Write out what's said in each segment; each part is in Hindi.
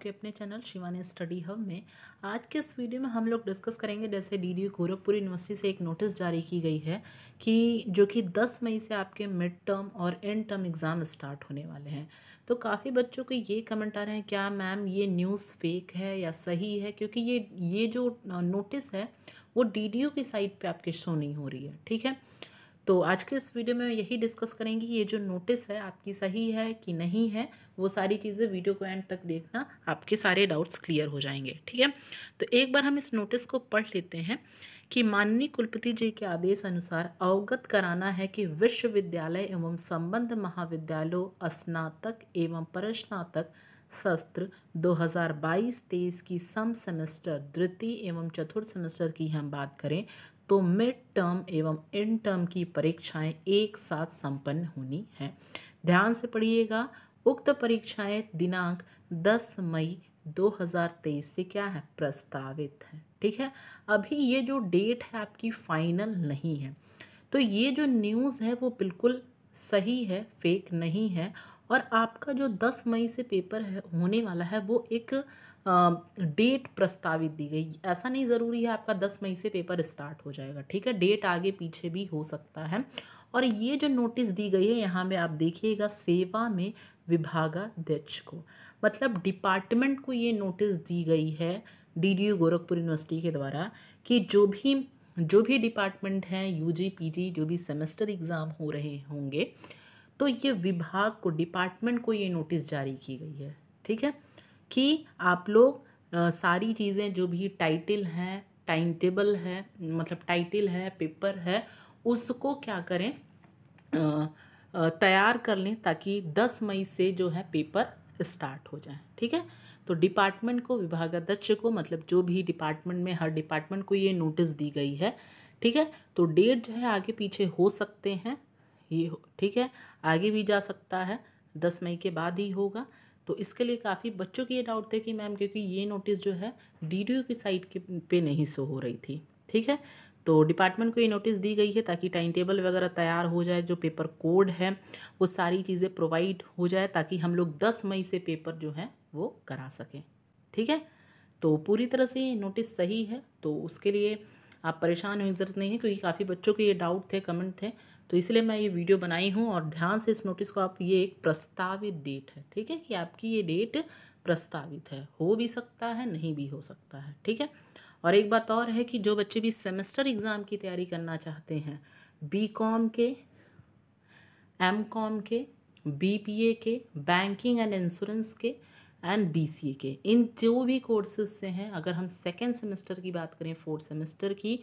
आपके अपने चैनल शिवानी स्टडी हब में आज के इस वीडियो में हम लोग डिस्कस करेंगे जैसे डी गोरखपुर यूनिवर्सिटी से एक नोटिस जारी की गई है कि जो कि 10 मई से आपके मिड टर्म और एंड टर्म एग्ज़ाम स्टार्ट होने वाले हैं तो काफ़ी बच्चों के ये कमेंट आ रहे हैं क्या मैम ये न्यूज़ फेक है या सही है क्योंकि ये ये जो नोटिस है वो डी की साइट पर आपके शो नहीं हो रही है ठीक है तो आज के इस वीडियो में यही डिस्कस करेंगे ये जो नोटिस है आपकी सही है कि नहीं है वो सारी चीज़ें वीडियो को एंड तक देखना आपके सारे डाउट्स क्लियर हो जाएंगे ठीक है तो एक बार हम इस नोटिस को पढ़ लेते हैं कि माननीय कुलपति जी के आदेश अनुसार अवगत कराना है कि विश्वविद्यालय एवं संबंध महाविद्यालयों स्नातक एवं परस्नातक सत्र 2022-23 की सम सेमेस्टर द्वितीय एवं चतुर्थ सेमेस्टर की हम बात करें तो मिड टर्म एवं इन टर्म की परीक्षाएं एक साथ संपन्न होनी है ध्यान से पढ़िएगा उक्त परीक्षाएं दिनांक 10 मई 2023 से क्या है प्रस्तावित है ठीक है अभी ये जो डेट है आपकी फाइनल नहीं है तो ये जो न्यूज़ है वो बिल्कुल सही है फेक नहीं है और आपका जो दस मई से पेपर है होने वाला है वो एक डेट प्रस्तावित दी गई ऐसा नहीं ज़रूरी है आपका दस मई से पेपर स्टार्ट हो जाएगा ठीक है डेट आगे पीछे भी हो सकता है और ये जो नोटिस दी गई है यहाँ में आप देखिएगा सेवा में विभागाध्यक्ष को मतलब डिपार्टमेंट को ये नोटिस दी गई है डी गोरखपुर यूनिवर्सिटी के द्वारा कि जो भी जो भी डिपार्टमेंट हैं यू जी जो भी सेमेस्टर एग्ज़ाम हो रहे होंगे तो ये विभाग को डिपार्टमेंट को ये नोटिस जारी की गई है ठीक है कि आप लोग सारी चीज़ें जो भी टाइटल हैं टाइम मतलब टेबल है मतलब टाइटल है पेपर है उसको क्या करें तैयार कर लें ताकि दस मई से जो है पेपर स्टार्ट हो जाए ठीक है तो डिपार्टमेंट को विभागाध्यक्ष को मतलब जो भी डिपार्टमेंट में हर डिपार्टमेंट को ये नोटिस दी गई है ठीक है तो डेट जो है आगे पीछे हो सकते हैं ही हो ठीक है आगे भी जा सकता है दस मई के बाद ही होगा तो इसके लिए काफ़ी बच्चों की ये डाउट थे कि मैम क्योंकि ये नोटिस जो है डी की साइट के पे नहीं शो हो रही थी ठीक है तो डिपार्टमेंट को ये नोटिस दी गई है ताकि टाइम टेबल वगैरह तैयार हो जाए जो पेपर कोड है वो सारी चीज़ें प्रोवाइड हो जाए ताकि हम लोग दस मई से पेपर जो है वो करा सकें ठीक है तो पूरी तरह से ये नोटिस सही है तो उसके लिए आप परेशान होने की ज़रूरत नहीं है क्योंकि काफ़ी बच्चों के ये डाउट थे कमेंट थे तो इसलिए मैं ये वीडियो बनाई हूँ और ध्यान से इस नोटिस को आप ये एक प्रस्तावित डेट है ठीक है कि आपकी ये डेट प्रस्तावित है हो भी सकता है नहीं भी हो सकता है ठीक है और एक बात और है कि जो बच्चे भी सेमेस्टर एग्ज़ाम की तैयारी करना चाहते हैं बी कॉम के एम कॉम के बी पी ए के बैंकिंग एंड इंश्योरेंस के एंड ए के इन जो भी कोर्सेज से हैं अगर हम सेकेंड सेमेस्टर की बात करें फोर्थ सेमेस्टर की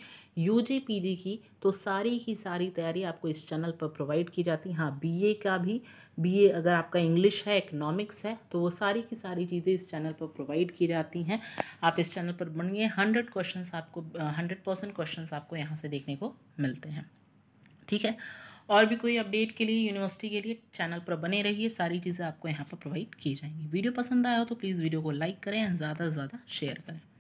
पी जी की तो सारी की सारी तैयारी आपको इस चैनल पर प्रोवाइड की जाती है हाँ ए का भी ए अगर आपका इंग्लिश है इकोनॉमिक्स है तो वो सारी की सारी चीज़ें इस चैनल पर प्रोवाइड की जाती हैं आप इस चैनल पर बनिए हंड्रेड क्वेश्चन आपको हंड्रेड परसेंट क्वेश्चन आपको यहाँ से देखने को मिलते हैं ठीक है और भी कोई अपडेट के लिए यूनिवर्सिटी के लिए चैनल पर बने रहिए सारी चीज़ें आपको यहाँ पर प्रोवाइड की जाएंगी वीडियो पसंद आया हो तो प्लीज़ वीडियो को लाइक करें ज़्यादा से ज़्यादा शेयर करें